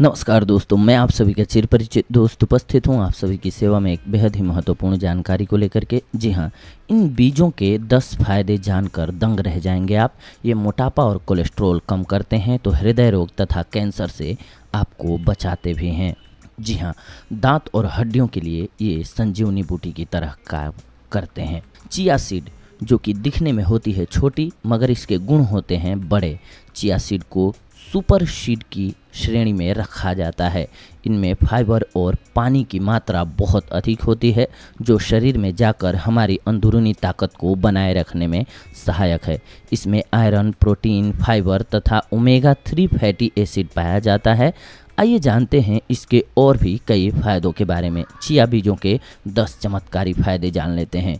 नमस्कार दोस्तों मैं आप सभी का चिर परिचित दोस्त उपस्थित हूँ आप सभी की सेवा में एक बेहद ही महत्वपूर्ण जानकारी को लेकर के जी हाँ इन बीजों के 10 फायदे जानकर दंग रह जाएंगे आप ये मोटापा और कोलेस्ट्रॉल कम करते हैं तो हृदय रोग तथा कैंसर से आपको बचाते भी हैं जी हाँ दांत और हड्डियों के लिए ये संजीवनी बूटी की तरह काम करते हैं चिया सीड जो कि दिखने में होती है छोटी मगर इसके गुण होते हैं बड़े चिया सीड को सुपर शीड की श्रेणी में रखा जाता है इनमें फाइबर और पानी की मात्रा बहुत अधिक होती है जो शरीर में जाकर हमारी अंदरूनी ताकत को बनाए रखने में सहायक है इसमें आयरन प्रोटीन फाइबर तथा ओमेगा थ्री फैटी एसिड पाया जाता है आइए जानते हैं इसके और भी कई फायदों के बारे में चिया बीजों के दस चमत्कारी फायदे जान लेते हैं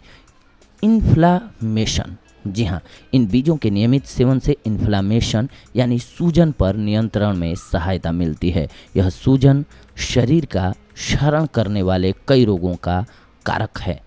इन्फ्लामेशन जी हाँ इन बीजों के नियमित सेवन से इन्फ्लामेशन यानी सूजन पर नियंत्रण में सहायता मिलती है यह सूजन शरीर का क्षरण करने वाले कई रोगों का कारक है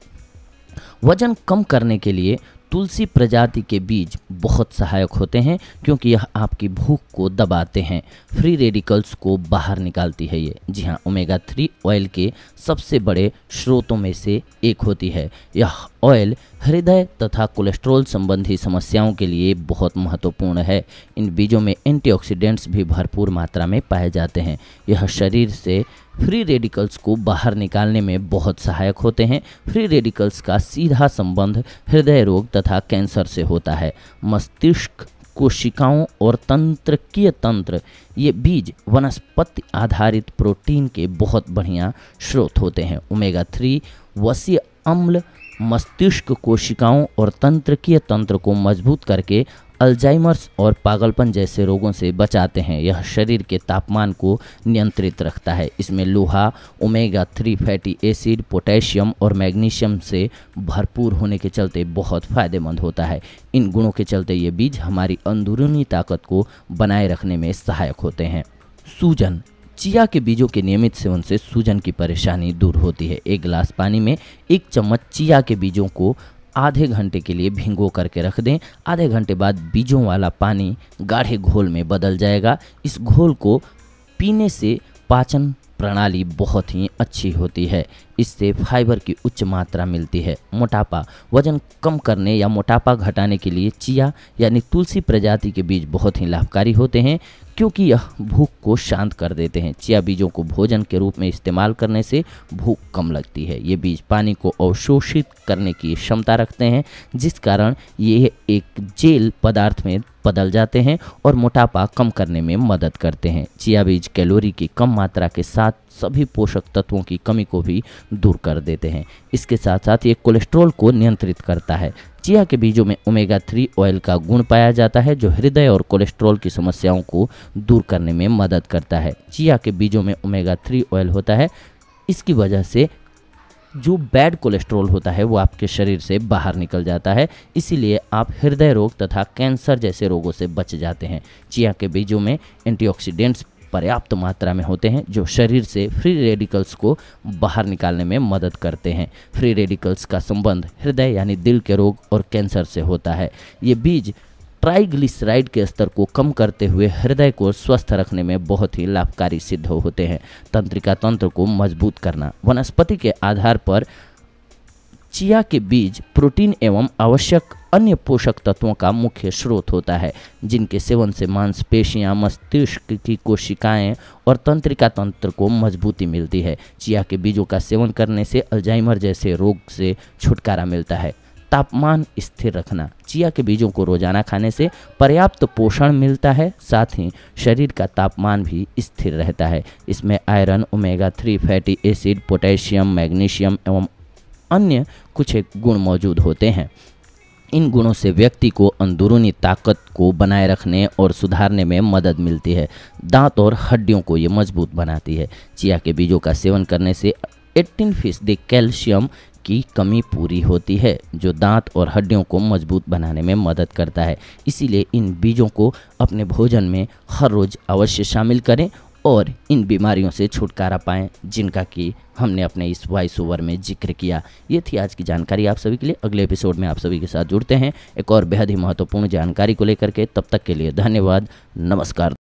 वजन कम करने के लिए तुलसी प्रजाति के बीज बहुत सहायक होते हैं क्योंकि यह आपकी भूख को दबाते हैं फ्री रेडिकल्स को बाहर निकालती है ये जी हाँ ओमेगा थ्री ऑयल के सबसे बड़े स्रोतों में से एक होती है यह ऑयल हृदय तथा कोलेस्ट्रॉल संबंधी समस्याओं के लिए बहुत महत्वपूर्ण है इन बीजों में एंटीऑक्सीडेंट्स भी भरपूर मात्रा में पाए जाते हैं यह शरीर से फ्री रेडिकल्स को बाहर निकालने में बहुत सहायक होते हैं फ्री रेडिकल्स का सीधा संबंध हृदय रोग तथा कैंसर से होता है मस्तिष्क कोशिकाओं और तंत्र की तंत्र ये बीज वनस्पति आधारित प्रोटीन के बहुत बढ़िया स्रोत होते हैं ओमेगा थ्री वसीय अम्ल मस्तिष्क कोशिकाओं और तंत्रकीय तंत्र को मजबूत करके अल्जाइमर्स और पागलपन जैसे रोगों से बचाते हैं यह शरीर के तापमान को नियंत्रित रखता है इसमें लोहा omega three fatty acid potassium और मैग्नीशियम से भरपूर होने के चलते बहुत फायदेमंद होता है इन गुणों के चलते ये बीज हमारी अंदरूनी ताकत को बनाए रखने में सहायक होते हैं सूजन चिया के बीजों के नियमित सेवन से सूजन की परेशानी दूर होती है एक गिलास पानी में एक चम्मच चिया के बीजों को आधे घंटे के लिए भिंगो करके रख दें आधे घंटे बाद बीजों वाला पानी गाढ़े घोल में बदल जाएगा इस घोल को पीने से पाचन प्रणाली बहुत ही अच्छी होती है इससे फाइबर की उच्च मात्रा मिलती है मोटापा वजन कम करने या मोटापा घटाने के लिए चिया यानी तुलसी प्रजाति के बीज बहुत ही लाभकारी होते हैं क्योंकि यह भूख को शांत कर देते हैं चिया बीजों को भोजन के रूप में इस्तेमाल करने से भूख कम लगती है ये बीज पानी को अवशोषित करने की क्षमता रखते हैं जिस कारण ये एक जेल पदार्थ में बदल जाते हैं और मोटापा कम करने में मदद करते हैं चिया बीज कैलोरी की कम मात्रा के साथ सभी पोषक तत्वों की कमी को भी दूर कर देते हैं इसके साथ साथ ये कोलेस्ट्रॉल को नियंत्रित करता है चिया के बीजों में ओमेगा थ्री ऑयल का गुण पाया जाता है जो हृदय और कोलेस्ट्रॉल की समस्याओं को दूर करने में मदद करता है चिया के बीजों में ओमेगा थ्री ऑयल होता है इसकी वजह से जो बैड कोलेस्ट्रॉल होता है वो आपके शरीर से बाहर निकल जाता है इसीलिए आप हृदय रोग तथा कैंसर जैसे रोगों से बच जाते हैं चिया के बीजों में एंटीऑक्सीडेंट्स पर्याप्त मात्रा में होते हैं जो शरीर से फ्री रेडिकल्स को बाहर निकालने में मदद करते हैं फ्री रेडिकल्स का संबंध हृदय यानी दिल के रोग और कैंसर से होता है ये बीज ट्राइग्लिसराइड के स्तर को कम करते हुए हृदय को स्वस्थ रखने में बहुत ही लाभकारी सिद्ध होते हैं तंत्रिका तंत्र को मजबूत करना वनस्पति के आधार पर चिया के बीज प्रोटीन एवं आवश्यक अन्य पोषक तत्वों का मुख्य स्रोत होता है जिनके सेवन से मांसपेशियां, मस्तिष्क की कोशिकाएं और तंत्रिका तंत्र को मजबूती मिलती है चिया के बीजों का सेवन करने से अल्जाइमर जैसे रोग से छुटकारा मिलता है तापमान स्थिर रखना चिया के बीजों को रोजाना खाने से पर्याप्त पोषण मिलता है साथ ही शरीर का तापमान भी स्थिर रहता है इसमें iron omega three fatty acid potassium magnesium एवं अन्य कुछ गुण मौजूद होते हैं इन गुणों से व्यक्ति को अंदरूनी ताकत को बनाए रखने और सुधारने में मदद मिलती है दांत और हड्डियों को ये मजबूत बनाती है चिया के बीजों का सेवन करने से एट्टीन फीसदी कैल्शियम की कमी पूरी होती है जो दांत और हड्डियों को मजबूत बनाने में मदद करता है इसीलिए इन बीजों को अपने भोजन में हर रोज़ अवश्य शामिल करें और इन बीमारियों से छुटकारा पाएँ जिनका कि हमने अपने इस वॉइस ओवर में जिक्र किया ये थी आज की जानकारी आप सभी के लिए अगले एपिसोड में आप सभी के साथ जुड़ते हैं एक और बेहद ही महत्वपूर्ण जानकारी को लेकर के तब तक के लिए धन्यवाद नमस्कार